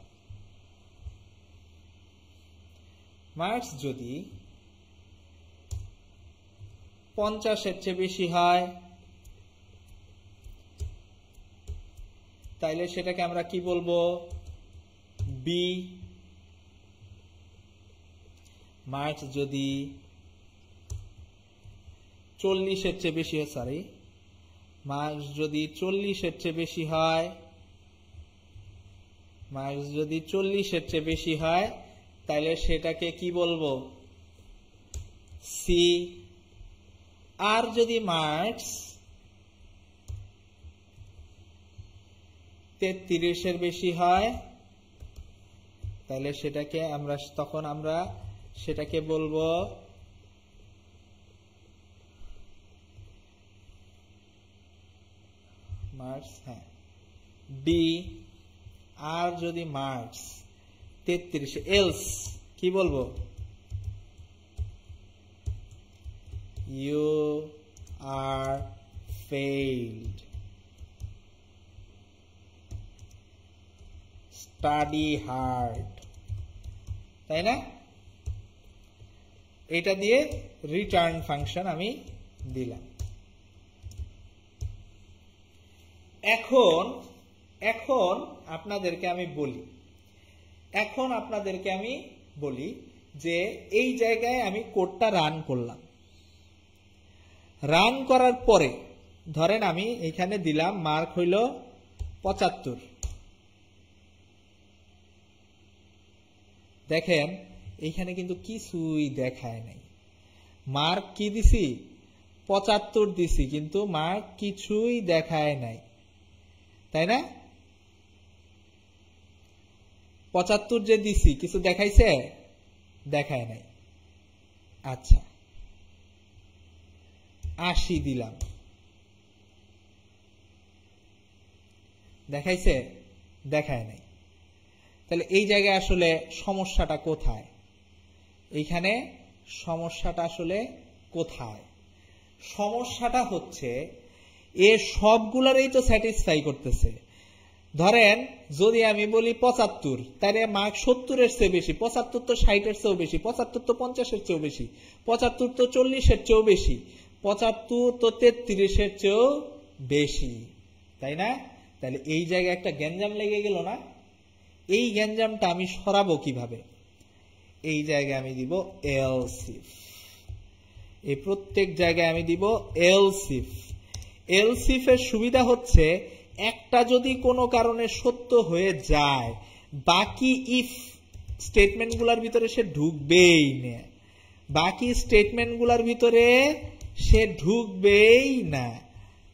মার্চ যদি পঞ্চাশের চেয়ে বেশি হয় তাইলে সেটাকে আমরা কি বলবো বি মার্চ যদি চল্লিশের চেয়ে বেশি হয় সরি মার্চ যদি চল্লিশের চেয়ে বেশি হয় মার্কস যদি চল্লিশের চেয়ে বেশি হয় তাহলে সেটাকে কি বলবো সি আর যদি মার্চ তেত্রিশের বেশি হয় তাহলে সেটাকে আমরা তখন আমরা সেটাকে বলব মার্চ হ্যাঁ বি আর যদি মার্চ তেত্রিশ এলস কি বলবো you are failed. Study hard তাই না এটা দিয়ে রিটার্ন ফাংশন আমি দিলাম এখন এখন আপনাদেরকে আমি বলি এখন আপনাদেরকে আমি বলি যে এই জায়গায় আমি কোডটা রান করলাম রান করার পরে ধরেন আমি এখানে দিলাম মার্ক হইল পঁচাত্তর দেখেন এইখানে কিন্তু কিছুই দেখায় নাই মার্ক কি দিছি পঁচাত্তর দিছি কিন্তু মার্ক কিছুই দেখায় নাই তাই না পঁচাত্তর যে দিছি কিছু দেখাইছে দেখায় নাই আচ্ছা আশি দিলাম দেখাইছে দেখায় নাই তাহলে এই জায়গায় আসলে সমস্যাটা কোথায় এইখানে সমস্যাটা আসলে কোথায় সমস্যাটা হচ্ছে এ সবগুলারই তো স্যাটিসফাই করতেছে ধরেন যদি আমি বলি পঁচাত্তর তাহলে মার্ক সত্তরের চেয়ে বেশি পঁচাত্তর তো ষাটের চেয়েও বেশি পঁচাত্তর তো পঞ্চাশের চেয়েও বেশি পঁচাত্তর তো চল্লিশের চেয়েও বেশি পঁচাত্তর তো তেত্রিশের চেয়েও বেশি তাই না তাহলে এই জায়গায় একটা গ্যাঞ্জাম লেগে গেল না এই গ্যাঞ্জামটা আমি সরাবো কিভাবে এই জায়গায় আমি দিব এলসিফ এই প্রত্যেক জায়গায় আমি দিব এলসিফ এলসিফের সুবিধা হচ্ছে একটা যদি কোনো কারণে সত্য হয়ে যায় বাকি ইফ স্টেটমেন্টগুলোর ভিতরে সে ঢুকবেই না বাকি স্টেটমেন্টগুলোর ভিতরে সে ঢুকবেই না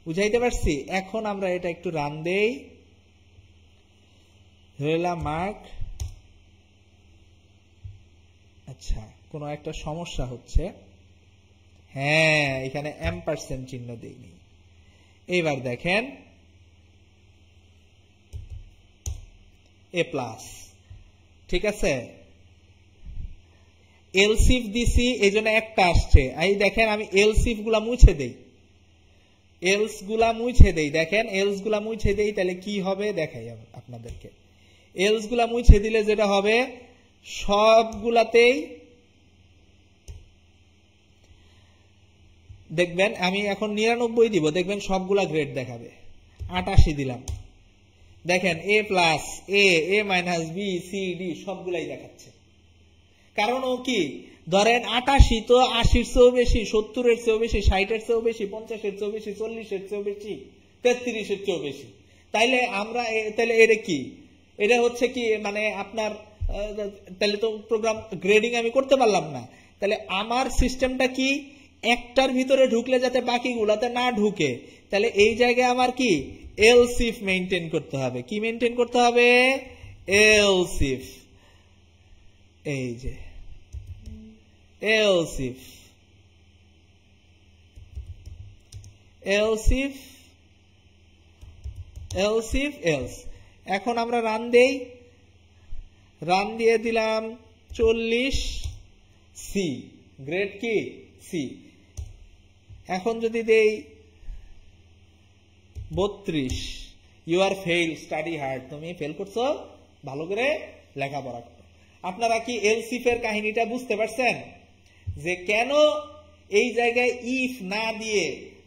বুঝাইতে পারছি এখন আমরা এটা একটু রান দেই ধরলাম মার্ক আচ্ছা কোনো একটা সমস্যা হচ্ছে হ্যাঁ এখানে এম পার্সেন্ট চিহ্ন দিইনি এইবার দেখেন এ প্লাস ঠিক আছে এলসিফ দিছি এই জন্য একটা আসছে এই দেখেন আমি এলসিফ গুলা মুছে দেই এলস গুলা মুছে দেই দেখেন এলস গুলা মুছে দেই তাহলে কি হবে দেখাই আপনাদেরকে এলস গুলা মুছে দিলে যেটা হবে সবগুলাতেই দেখবেন আমি এখন নিরানব্বই দিব দেখবেন সবগুলা গ্রেড দেখাবে আটাশি দিলাম দেখেন A plus A A minus B C D সবগুলাই দেখাচ্ছে কারণ ও কি ধরেন আটাশি তো আশির চেয়েও বেশি সত্তরের চেয়েও বেশি ষাটের চেয়েও বেশি পঞ্চাশের চেয়েও বেশি চল্লিশের চেয়েও বেশি তেত্রিশের চেয়েও বেশি তাইলে আমরা তাইলে এর কি এটা হচ্ছে কি মানে আপনার তাহলে তো প্রোগ্রাম গ্রেডিং আমি করতে পারলাম না তাহলে আমার সিস্টেমটা কি একটার ভিতরে ঢুকলে যাতে বাকিগুলাতে না ঢুকে তাহলে এই জায়গায় আমার কি এল সিফ মেনটেন করতে হবে কি মেনটেন করতে হবে এল সিফ এই যে এল এল সিফ সিফ এল সিফ এলস এখন আমরা রান দেই রান দিয়ে দিলাম চল্লিশ সি গ্রেড কি সি এখন যদি দেই বত্রিশ you are fail study hard তুমি ফেল করছো ভালো করে লেখাপড়া করো আপনারা কি এলসিফের কাহিনীটা বুঝতে পারছেন যে কেন এই জায়গায় ইফ না দিয়ে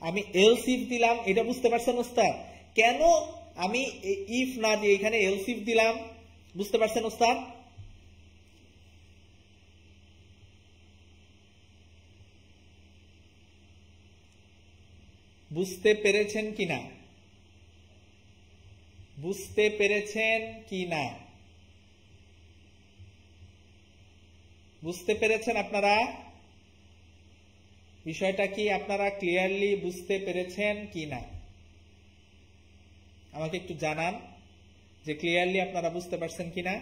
আমি এলসিফ দিলাম এটা বুঝতে পারছেন ওস্তাদ কেন আমি ইফ না দিয়ে এখানে এলসিফ দিলাম বুঝতে পারছেন ওস্তাদ বুঝতে পেরেছেন কিনা বুঝতে পেরেছেন কি না বুঝতে পেরেছেন আপনারা বিষয়টা কি আপনারা ক্লিয়ারলি বুঝতে পেরেছেন কি না আমাকে একটু জানান যে ক্লিয়ারলি আপনারা বুঝতে পারছেন কিনা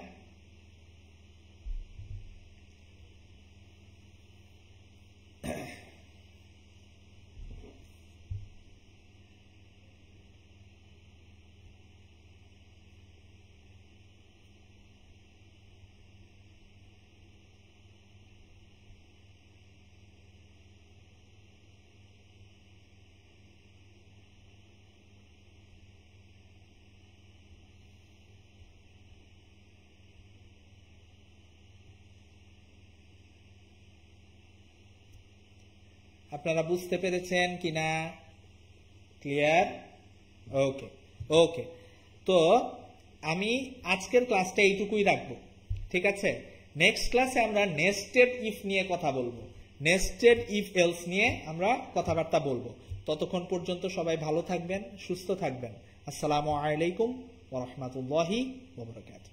আপনারা বুঝতে পেরেছেন কি না ক্লিয়ার ওকে ওকে তো আমি আজকের ক্লাসটা এইটুকুই রাখবো ঠিক আছে নেক্সট ক্লাসে আমরা নেস্টেড ইফ নিয়ে কথা বলবো নেস্টেড ইফ এলস নিয়ে আমরা কথাবার্তা বলবো ততক্ষণ পর্যন্ত সবাই ভালো থাকবেন সুস্থ থাকবেন আসসালামু আলাইকুম ওরহমতুল্লাহি ওবরাকাত